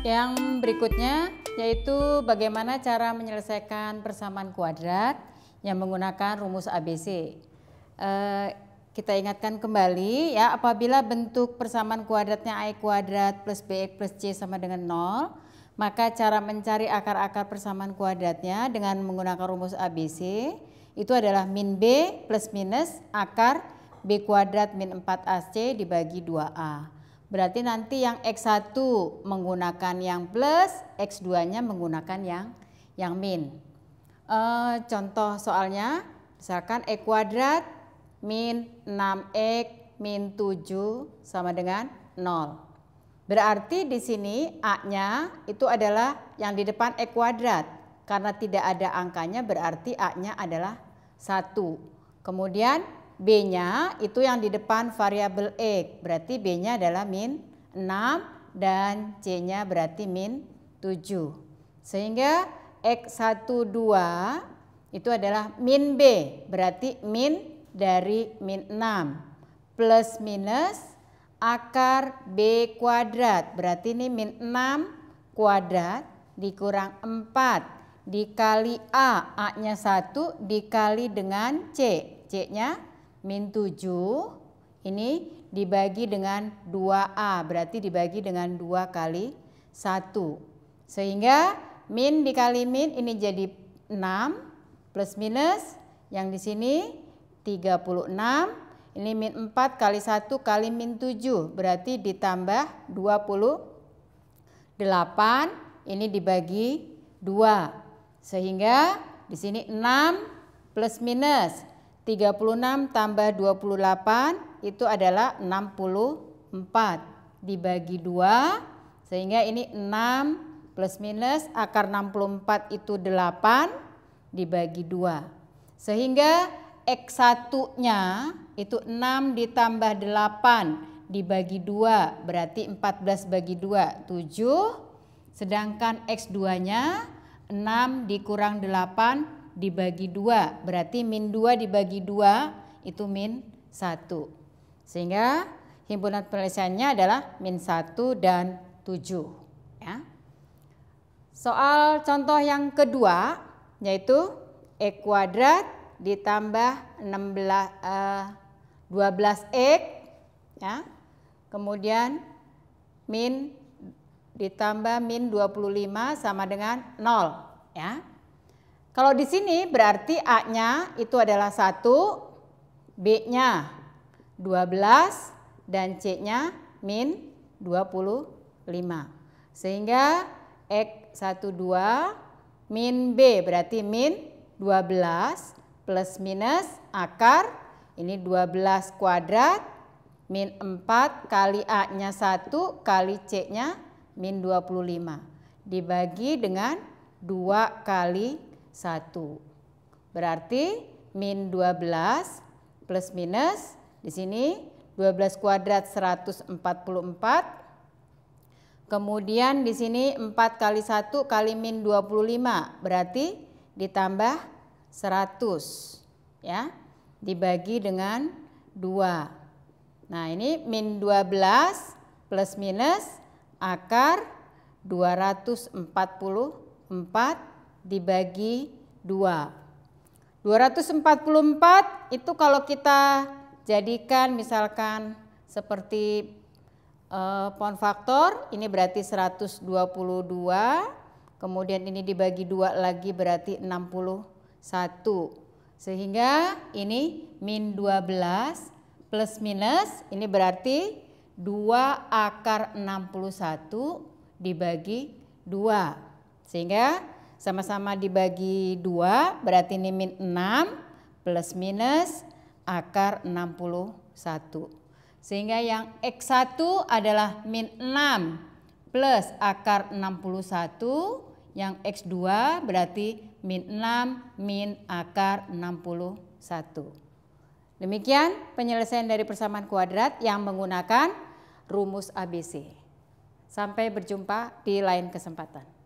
Yang berikutnya yaitu bagaimana cara menyelesaikan persamaan kuadrat yang menggunakan rumus ABC. Eh, kita ingatkan kembali ya apabila bentuk persamaan kuadratnya a kuadrat plus bx plus c sama dengan 0 maka cara mencari akar-akar persamaan kuadratnya dengan menggunakan rumus ABC itu adalah min B plus minus akar B kuadrat min 4AC dibagi 2A. Berarti nanti yang X1 menggunakan yang plus, X2-nya menggunakan yang yang min. E, contoh soalnya, misalkan E kuadrat min 6X min 7 sama dengan 0. Berarti di sini A-nya itu adalah yang di depan E kuadrat. Karena tidak ada angkanya berarti A-nya adalah 1. Kemudian B-nya itu yang di depan variabel X, berarti B-nya adalah min 6 dan C-nya berarti min 7. Sehingga X12 itu adalah min B, berarti min dari min 6 plus minus akar B kuadrat, berarti ini min 6 kuadrat dikurang 4 dikali A, A-nya 1 dikali dengan C, C-nya min 7 ini dibagi dengan 2A, berarti dibagi dengan 2 kali 1. Sehingga min dikali min ini jadi 6 plus minus yang di sini 36 ini min 4 kali 1 kali min 7 berarti ditambah 28 ini dibagi 2 sehingga di sini 6 plus minus 36 tambah 28 itu adalah 64 dibagi 2 sehingga ini 6 plus minus akar 64 itu 8 dibagi 2. Sehingga X1-nya itu 6 ditambah 8 dibagi 2 berarti 14 bagi 2 7 sedangkan X2-nya 6 dikurang 8 dibagi 2. Berarti min 2 dibagi 2 itu min 1. Sehingga himpunan penyelesaiannya adalah min 1 dan 7. Ya. Soal contoh yang kedua yaitu E kuadrat ditambah 16, eh, 12X ya. kemudian min ditambah min 25 sama dengan 0 ya. Kalau di sini berarti A-nya itu adalah 1, B-nya 12 dan C-nya min 25. Sehingga X12 min B berarti min 12 plus minus akar ini 12 kuadrat min 4 kali A-nya 1 kali C-nya min 25 dibagi dengan 2 kali 1. Berarti min 12 plus minus di sini 12 kuadrat 144. Kemudian di sini 4 kali 1 kali min 25 berarti ditambah 100 ya dibagi dengan 2. Nah ini min 12 plus minus akar 244 dibagi 2. 244 itu kalau kita jadikan misalkan seperti eh, pohon faktor, ini berarti 122, kemudian ini dibagi 2 lagi berarti 61. Sehingga ini min 12 plus minus, ini berarti 2 akar 61 dibagi 2. Sehingga sama-sama dibagi 2 berarti ini min 6 plus minus akar 61. Sehingga yang X1 adalah min 6 plus akar 61. Yang X2 berarti min 6 min akar 61. Demikian penyelesaian dari persamaan kuadrat yang menggunakan rumus ABC. Sampai berjumpa di lain kesempatan.